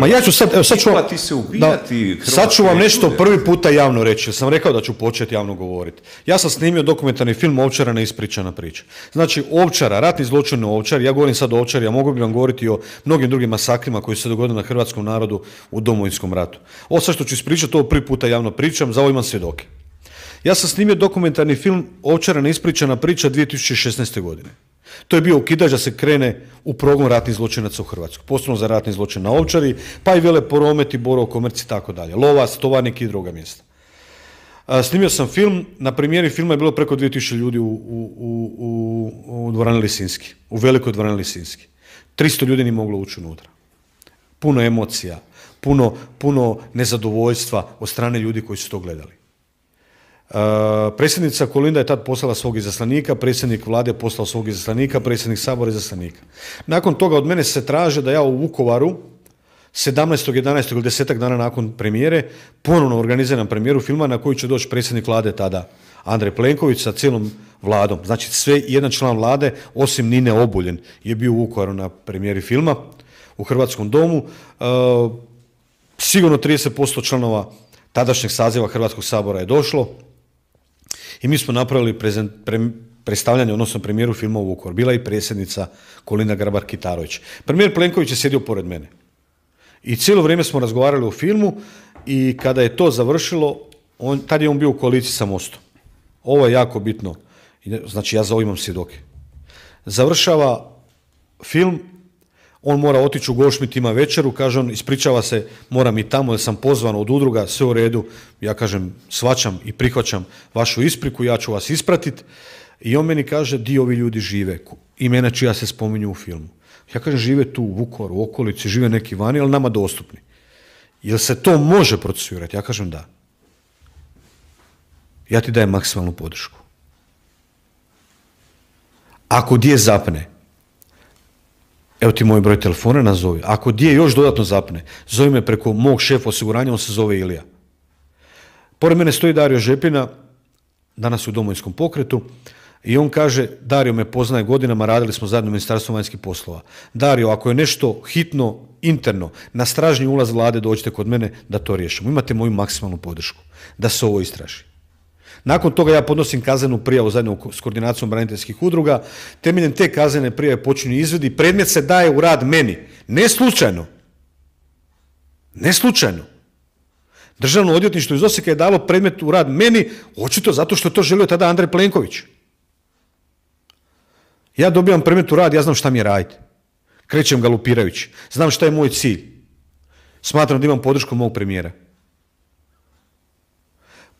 Ma ja ću sad, evo sad ću vam, se sad ću vam nešto prvi puta javno reći, jer sam rekao da ću početi javno govoriti. Ja sam snimio dokumentarni film Ovčara neispričana priča. Znači, Ovčara, ratni zločin Ovčar, ja govorim sad o Ovčari, ja mogu bi vam govoriti o mnogim drugim masakrima koji su se dogodili na hrvatskom narodu u domovinskom ratu. Ovo sad što ću ispričati, to prvi puta javno pričam, za ovo imam svjedoke. Ja sam snimio dokumentarni film Ovčara neispričana priča 2016. godine. To je bio ukidač da se krene u progon ratnih zločinaca u Hrvatskoj. Posebno za ratni zločin na Ovčari, pa i Vele porometi, i u Komerci i tako dalje. Lovac, Tovarnik i druga mjesta. Snimio sam film, na primjeri filma je bilo preko 2000 ljudi u, dvorani Lisinski, u velikoj dvorani Lisinski. 300 ljudi nije moglo ući unutra. Puno emocija, puno, puno nezadovoljstva od strane ljudi koji su to gledali. Eh, predsjednica Kolinda je tad poslala svog izaslanika, predsjednik vlade je poslao svog izaslanika, predsjednik sabora izaslanika. Nakon toga od mene se traže da ja u Vukovaru 17. 11. ili 10. dana nakon premijere ponovno organiziram premijeru filma na koji će doći predsjednik vlade tada Andrej Plenković sa cijelom vladom. Znači sve jedan član vlade osim Nine Obuljen je bio u Vukovaru na premijeri filma u Hrvatskom domu. Eh, sigurno 30% članova tadašnjeg saziva Hrvatskog sabora je došlo. I mi smo napravili prezent, predstavljanje, odnosno premijeru filma u Vukovar. Bila je i predsjednica Kolina Grabar-Kitarović. Premijer Plenković je sjedio pored mene. I cijelo vrijeme smo razgovarali o filmu i kada je to završilo, on, tad je on bio u koaliciji sa Mostom. Ovo je jako bitno. Znači, ja za ovo imam svjedoke. Završava film on mora otići u Gošmit, ima večeru, kaže on, ispričava se, moram i tamo, jer sam pozvan od udruga, sve u redu, ja kažem, svačam i prihvaćam vašu ispriku, ja ću vas ispratit. I on meni kaže, di ovi ljudi žive, imena čija se spominju u filmu. Ja kažem, žive tu u Vukovaru, u okolici, žive neki vani, ali nama dostupni. Jel se to može procesirati? Ja kažem da. Ja ti dajem maksimalnu podršku. Ako gdje zapne, Evo ti moj broj telefona nazovi. Ako dije još dodatno zapne, zove me preko mog šefa osiguranja, on se zove Ilija. Pored mene stoji Dario Žepina, danas u domovinskom pokretu, i on kaže, Dario me poznaje godinama, radili smo zajedno u Ministarstvu vanjskih poslova. Dario, ako je nešto hitno, interno, na stražnji ulaz vlade dođite kod mene da to riješimo. Imate moju maksimalnu podršku da se ovo istraži. Nakon toga ja podnosim kaznenu prijavu zajedno s koordinacijom braniteljskih udruga. Temeljem te kaznene prijave počinju izvedi Predmet se daje u rad meni. Ne slučajno. Ne slučajno. Državno odvjetništvo iz Osijeka je dalo predmet u rad meni, očito zato što je to želio tada Andrej Plenković. Ja dobijam predmet u rad, ja znam šta mi je raditi. Krećem galupirajući Znam šta je moj cilj. Smatram da imam podršku mog premijera.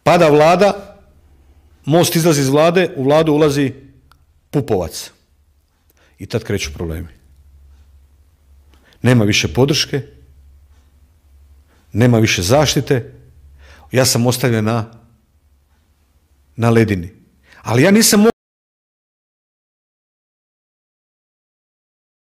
Pada vlada, Most izlazi iz vlade, u vladu ulazi Pupovac. I tad kreću problemi. Nema više podrške, nema više zaštite, ja sam ostavljen na, ledini. Ali ja nisam